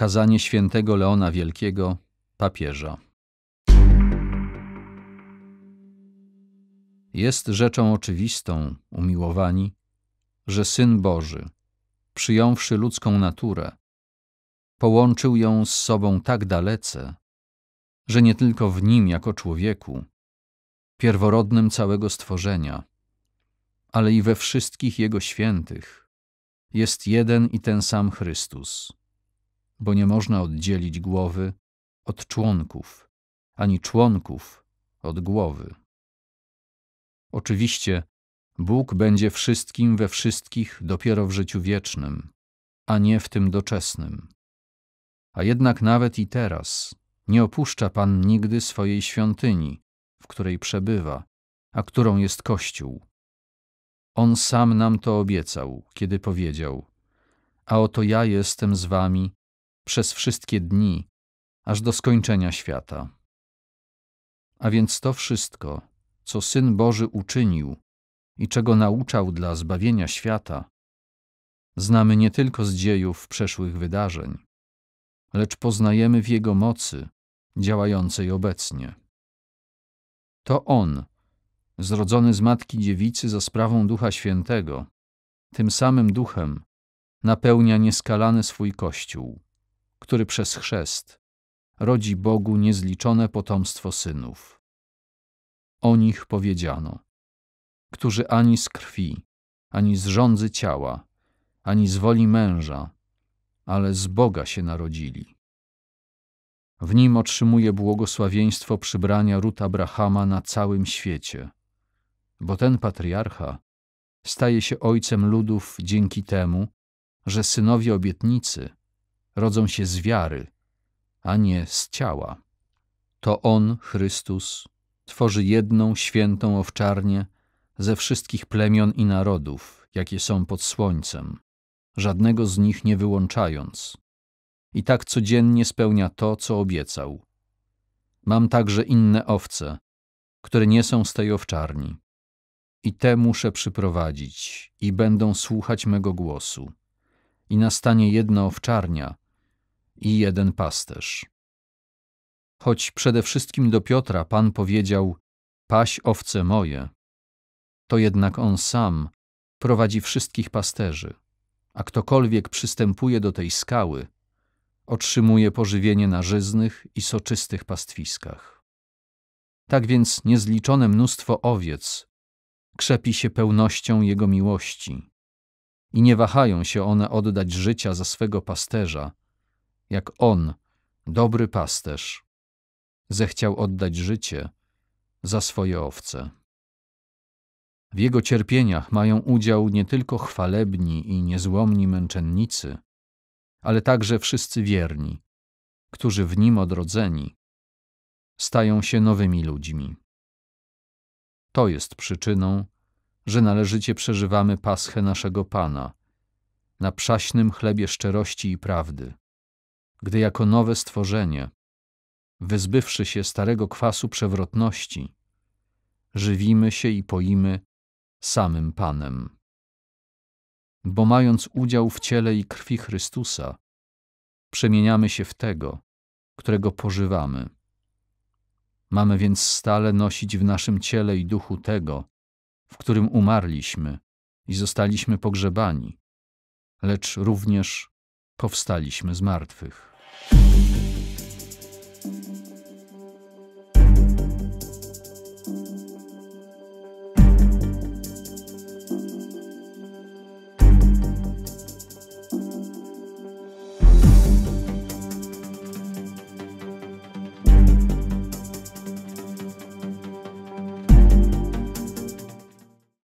Kazanie świętego Leona Wielkiego, papieża. Jest rzeczą oczywistą, umiłowani, że Syn Boży, przyjąwszy ludzką naturę, połączył ją z sobą tak dalece, że nie tylko w nim jako człowieku, pierworodnym całego stworzenia, ale i we wszystkich jego świętych jest jeden i ten sam Chrystus bo nie można oddzielić głowy od członków, ani członków od głowy. Oczywiście Bóg będzie wszystkim we wszystkich dopiero w życiu wiecznym, a nie w tym doczesnym. A jednak nawet i teraz nie opuszcza Pan nigdy swojej świątyni, w której przebywa, a którą jest Kościół. On sam nam to obiecał, kiedy powiedział: A oto ja jestem z wami przez wszystkie dni, aż do skończenia świata. A więc to wszystko, co Syn Boży uczynił i czego nauczał dla zbawienia świata, znamy nie tylko z dziejów przeszłych wydarzeń, lecz poznajemy w Jego mocy działającej obecnie. To On, zrodzony z Matki Dziewicy za sprawą Ducha Świętego, tym samym Duchem napełnia nieskalany swój Kościół który przez chrzest rodzi Bogu niezliczone potomstwo synów. O nich powiedziano, którzy ani z krwi, ani z rządzy ciała, ani z woli męża, ale z Boga się narodzili. W nim otrzymuje błogosławieństwo przybrania ród Abrahama na całym świecie, bo ten patriarcha staje się ojcem ludów dzięki temu, że synowie obietnicy rodzą się z wiary, a nie z ciała. To On, Chrystus, tworzy jedną świętą owczarnię ze wszystkich plemion i narodów, jakie są pod słońcem, żadnego z nich nie wyłączając. I tak codziennie spełnia to, co obiecał. Mam także inne owce, które nie są z tej owczarni. I te muszę przyprowadzić, i będą słuchać mego głosu i nastanie jedna owczarnia i jeden pasterz. Choć przede wszystkim do Piotra Pan powiedział: Paś owce moje, to jednak on sam prowadzi wszystkich pasterzy, a ktokolwiek przystępuje do tej skały, otrzymuje pożywienie na żyznych i soczystych pastwiskach. Tak więc niezliczone mnóstwo owiec krzepi się pełnością Jego miłości i nie wahają się one oddać życia za swego pasterza, jak on, dobry pasterz, zechciał oddać życie za swoje owce. W jego cierpieniach mają udział nie tylko chwalebni i niezłomni męczennicy, ale także wszyscy wierni, którzy w nim odrodzeni stają się nowymi ludźmi. To jest przyczyną, że należycie przeżywamy paschę naszego Pana, na przaśnym chlebie szczerości i prawdy, gdy jako nowe stworzenie, wyzbywszy się starego kwasu przewrotności, żywimy się i poimy samym Panem. Bo mając udział w ciele i krwi Chrystusa, przemieniamy się w tego, którego pożywamy. Mamy więc stale nosić w naszym ciele i duchu tego, w którym umarliśmy i zostaliśmy pogrzebani, lecz również powstaliśmy z martwych.